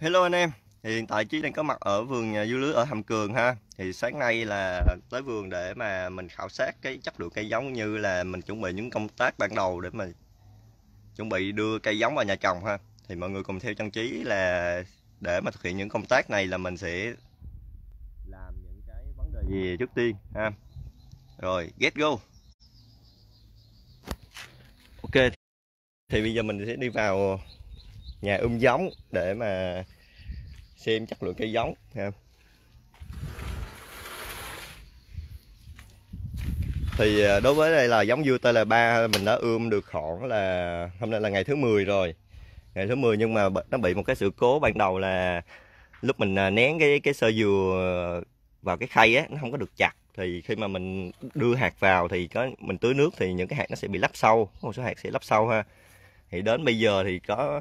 Hello anh em thì hiện tại trí đang có mặt ở vườn à, dưa lưới ở Hàm Cường ha thì sáng nay là tới vườn để mà mình khảo sát cái chất lượng cây giống như là mình chuẩn bị những công tác ban đầu để mà chuẩn bị đưa cây giống vào nhà trồng ha thì mọi người cùng theo chân trí là để mà thực hiện những công tác này là mình sẽ làm những cái vấn đề gì trước tiên ha rồi get go ok thì bây giờ mình sẽ đi vào nhà ươm um giống để mà xem chất lượng cây giống ha. thì à, đối với đây là giống dưa TL3 mình đã ươm được khoảng là hôm nay là ngày thứ 10 rồi ngày thứ 10 nhưng mà nó bị một cái sự cố ban đầu là lúc mình à, nén cái cái sơ dừa vào cái khay á nó không có được chặt thì khi mà mình đưa hạt vào thì có mình tưới nước thì những cái hạt nó sẽ bị lấp sâu một số hạt sẽ lấp sâu ha thì đến bây giờ thì có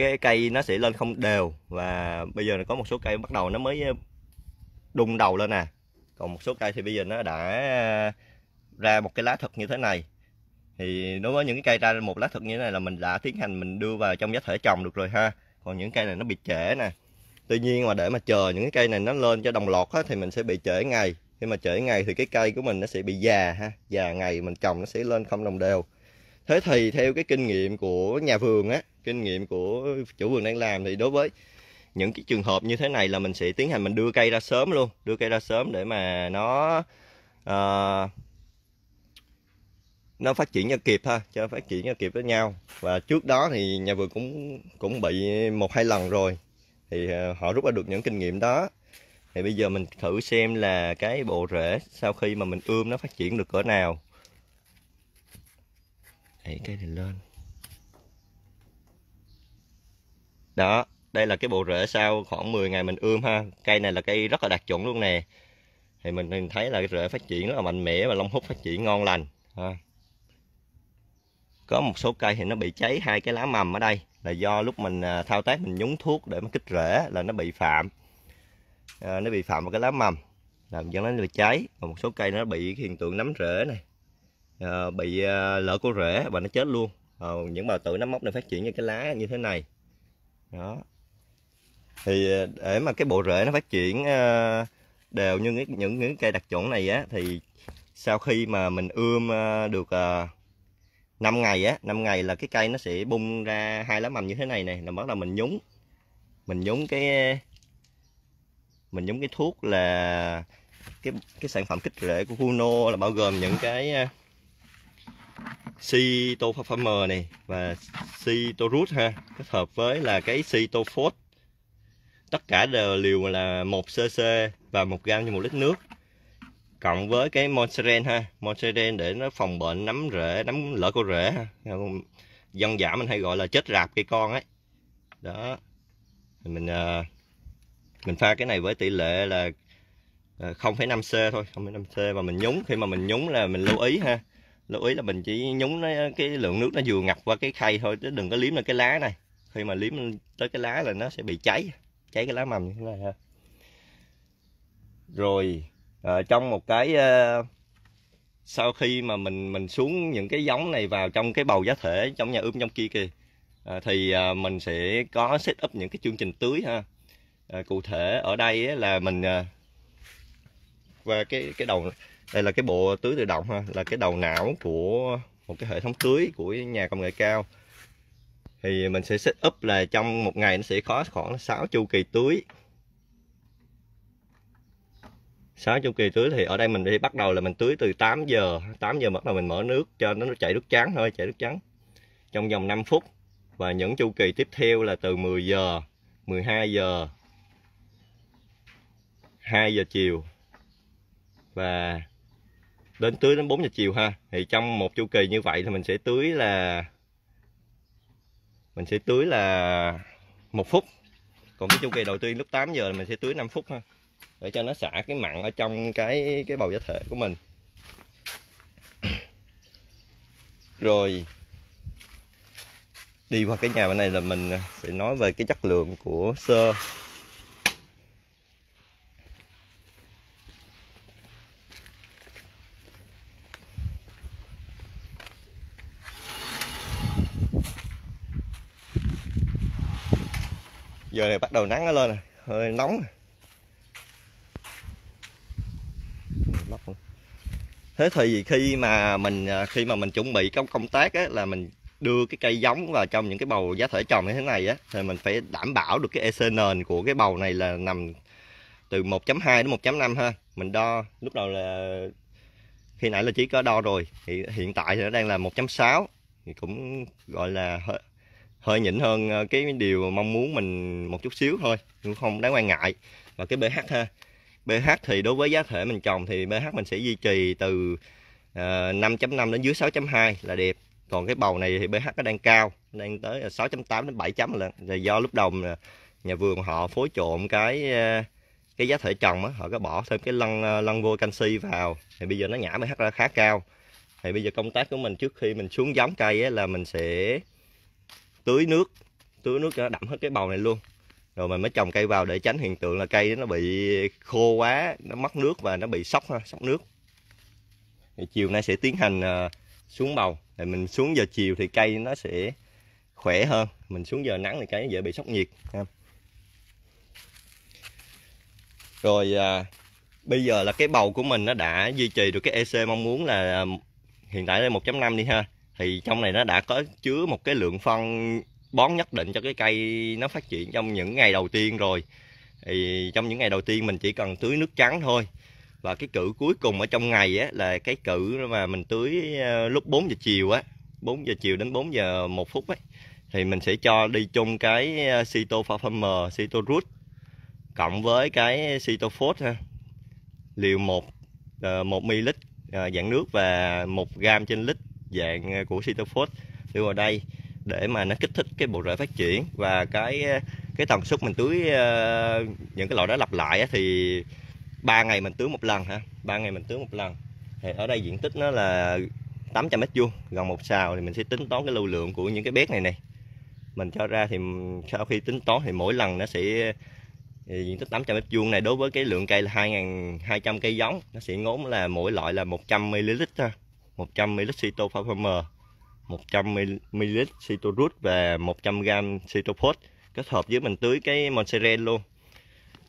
cái cây nó sẽ lên không đều và bây giờ có một số cây bắt đầu nó mới ờ, đung đầu lên nè à. còn một số cây thì bây giờ nó đã ờ, ra một cái lá thật như thế này thì đối với những cái cây ra một lá thật như thế này là mình đã tiến hành mình đưa vào trong giá thể trồng được rồi ha còn những cây này nó bị trễ nè tuy nhiên mà để mà chờ những cái cây này nó lên cho đồng lọt á, thì mình sẽ bị trễ ngày khi mà trễ ngày thì cái cây của mình nó sẽ bị già ha già ngày mình trồng nó sẽ lên không đồng đều thế thì theo cái kinh nghiệm của nhà vườn á kinh nghiệm của chủ vườn đang làm thì đối với những cái trường hợp như thế này là mình sẽ tiến hành mình đưa cây ra sớm luôn đưa cây ra sớm để mà nó uh, nó phát triển cho kịp ha cho phát triển cho kịp với nhau và trước đó thì nhà vườn cũng cũng bị một hai lần rồi thì ờ, họ rút ra được những kinh nghiệm đó thì bây giờ mình thử xem là cái bộ rễ sau khi mà mình ươm nó phát triển được cỡ nào đẩy cây này lên đó đây là cái bộ rễ sau khoảng 10 ngày mình ươm ha cây này là cây rất là đặc chuẩn luôn nè thì mình, thấy là cái rễ phát triển rất là mạnh mẽ và lông hút phát triển ngon lành ha. có một số cây thì nó bị cháy hai cái lá mầm ở đây là do lúc mình à, thao tác mình nhúng thuốc để mà kích rễ là nó bị phạm à, nó bị phạm vào cái lá mầm làm dẫn đến bị cháy và một số cây nó bị hiện tượng nấm rễ này à, bị à, lỡ của rễ và nó chết luôn à, những bào tử nó mốc này phát triển như cái lá như thế này đó thì ờ, để mà cái bộ rễ nó phát triển ờ, đều như những những, cây đặc chuẩn này á thì sau khi mà mình ươm ờ, được 5 ngày á 5 ngày là cái cây nó sẽ bung ra hai lá mầm như thế này này là bắt đầu mình nhúng mình nhúng cái mình nhúng cái thuốc là cái cái sản phẩm kích rễ của Huno là bao gồm những cái Cytophamer này và Cytorus ha kết hợp với là cái Cytophos tất cả đều liều là 1 cc và 1 gram cho một lít nước cộng với cái Monseren ha Monseren để nó phòng bệnh nấm rễ nấm lỡ cô rễ ha dân giả mình hay gọi là chết rạp cây con ấy đó mình ờ, mình pha cái này với tỷ lệ là 0,5 ờ, c thôi 0,5 c và mình nhúng khi mà mình nhúng là mình lưu ý ha lưu ý là mình chỉ nhúng nó, cái lượng nước nó vừa ngập qua cái khay thôi chứ đừng có liếm lên cái lá này khi mà liếm tới cái lá là nó sẽ bị cháy cháy cái lá mầm như thế này ha rồi à, trong một cái à, sau khi mà mình mình xuống những cái giống này vào trong cái bầu giá thể trong nhà ươm trong kia kìa à, thì à, mình sẽ có set up những cái chương trình tưới ha à, cụ thể ở đây là mình à, và cái cái đầu đây là cái bộ tưới tự động ha là cái đầu não của một cái hệ thống tưới của nhà công nghệ cao thì mình sẽ set up là trong một ngày nó sẽ có khoảng 6 chu kỳ tưới 6 chu kỳ tưới thì ở đây mình đi bắt đầu là mình tưới từ 8 giờ 8 giờ bắt đầu mình mở nước cho nó chảy nước trắng thôi chảy nước trắng trong vòng 5 phút và những chu kỳ tiếp theo là từ 10 giờ 12 giờ 2 giờ chiều và đến tưới đến 4 giờ chiều ha thì trong một chu kỳ như vậy thì mình sẽ tưới là mình sẽ tưới là một phút còn cái chu kỳ đầu tiên lúc 8 giờ mình sẽ tưới 5 phút ha để cho nó xả cái mặn ở trong cái cái bầu giá thể của mình rồi đi qua cái nhà bên này là mình sẽ nói về cái chất lượng của sơ giờ này bắt đầu nắng nó lên rồi hơi nóng thế thì khi mà mình à, khi mà mình chuẩn bị công công tác á, là mình đưa cái cây giống vào trong những cái bầu giá thể trồng như thế này á thì mình phải đảm bảo được cái EC nền của cái bầu này là nằm từ 1.2 đến 1.5 ha mình đo lúc đầu là khi nãy là chỉ có đo rồi thì hiện tại thì nó đang là 1.6 thì cũng gọi là hơi nhịn hơn ờ, cái điều mong muốn mình một chút xíu thôi nhưng không đáng quan ngại và cái pH ha pH thì đối với giá thể mình trồng thì pH mình sẽ duy trì từ 5.5 ờ, đến dưới 6.2 là đẹp còn cái bầu này thì pH nó đang cao đang tới 6.8 đến 7 chấm là, là do lúc đầu nhà vườn họ phối trộn cái ờ, cái giá thể trồng á họ có bỏ thêm cái lăn lăn vôi canxi vào thì bây giờ nó nhả pH ra khá cao thì bây giờ công tác của mình trước khi mình xuống giống cây là mình sẽ tưới nước tưới nước cho nó đậm hết cái bầu này luôn rồi mình mới trồng cây vào để tránh hiện tượng là cây nó bị khô quá nó mất nước và nó bị sốc ha sốc nước thì chiều nay sẽ tiến hành ờ, xuống bầu thì mình xuống giờ chiều thì cây nó sẽ khỏe hơn mình xuống giờ nắng thì cây nó dễ bị sốc nhiệt ha. rồi ờ, bây giờ là cái bầu của mình nó đã duy trì được cái EC mong muốn là ờ, hiện tại là 1.5 đi ha thì trong này nó đã có chứa một cái lượng phân bón nhất định cho cái cây nó phát triển trong những ngày đầu tiên rồi thì trong những ngày đầu tiên mình chỉ cần tưới nước trắng thôi và cái cử cuối cùng ở trong ngày á, là cái cử mà mình tưới ờ, lúc 4 giờ chiều á 4 giờ chiều đến 4 giờ một phút ấy, thì mình sẽ cho đi chung cái ờ, Cito Farmer, Cito cộng với cái Cito ha. Liều 1 1 ml dạng nước và 1 gam trên lít dạng ờ, của Citophos đưa vào đây để mà nó kích thích cái bộ rễ phát triển và cái ờ, cái tần suất mình tưới ờ, những cái loại đó lặp lại thì ba ngày mình tưới một lần ha ba ngày mình tưới một lần thì ở đây diện tích nó là 800 mét vuông gần một xào thì mình sẽ tính toán cái lưu lượng của những cái bét này này mình cho ra thì sau khi tính toán thì mỗi lần nó sẽ diện tích 800 mét vuông này đối với cái lượng cây là 2.200 cây giống nó sẽ ngốn là mỗi loại là 100 ml ha 100ml Cytofarmer 100ml Cytorut và 100g Cytophos kết hợp với mình tưới cái Monserrat luôn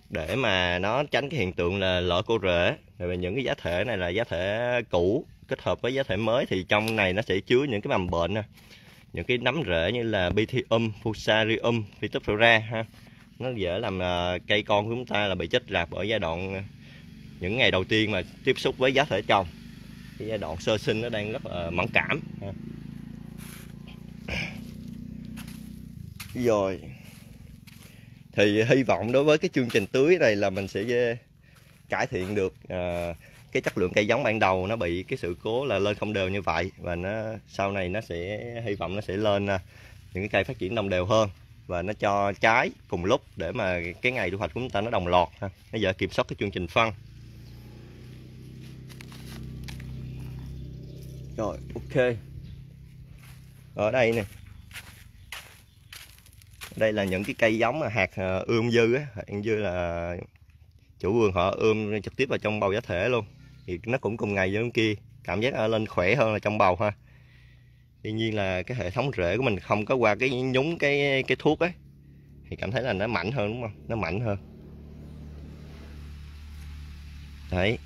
để mà nó tránh cái hiện tượng là lỡ cô rễ rồi những cái giá thể này là giá thể cũ kết hợp với giá thể mới thì trong này nó sẽ chứa những cái mầm bệnh nè những cái nấm rễ như là Bithium, Fusarium, Phytophthora ha nó dễ làm à, cây con của chúng ta là bị chết rạp ở giai đoạn à, những ngày đầu tiên mà tiếp xúc với giá thể trồng cái giai đoạn sơ sinh nó đang rất là mẫn cảm dạ. rồi thì hy vọng đối với cái chương trình tưới này là mình sẽ cải thiện được à, cái chất lượng cây giống ban đầu nó bị cái sự cố là lên không đều như vậy và nó sau này nó sẽ hy vọng nó sẽ lên à, những cái cây phát triển đồng đều hơn và nó cho trái cùng lúc để mà cái ngày thu hoạch của chúng ta nó đồng loạt ha nó giờ kiểm soát cái chương trình phân rồi ok ở đây nè đây là những cái cây giống hạt ờ, ươm dư á hạt dư là chủ vườn họ ươm trực tiếp vào trong bầu giá thể luôn thì nó cũng cùng ngày với kia cảm giác ờ, lên khỏe hơn là trong bầu ha tuy nhiên là cái hệ thống rễ của mình không có qua cái nhúng cái cái thuốc ấy thì cảm thấy là nó mạnh hơn đúng không nó mạnh hơn đấy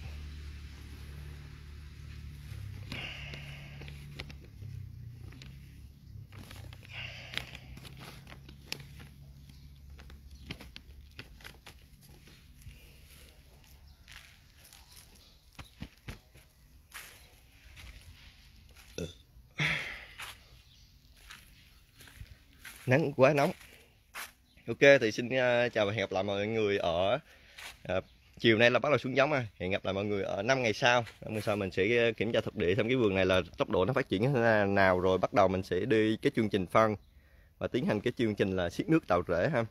nắng quá nóng ok thì xin à, chào và hẹn gặp lại mọi người ở à, chiều nay là bắt đầu xuống giống à. hẹn gặp lại mọi người ở 5 ngày sau 5 ngày sau mình sẽ à, kiểm tra thực địa xem cái vườn này là tốc độ nó phát triển như thế nào rồi bắt đầu mình sẽ đi cái chương trình phân và tiến hành cái chương trình là siết nước tạo rễ ha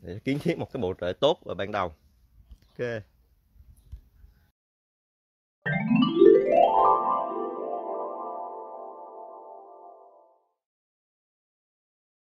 để kiến thiết một cái bộ rễ tốt ở ban đầu ok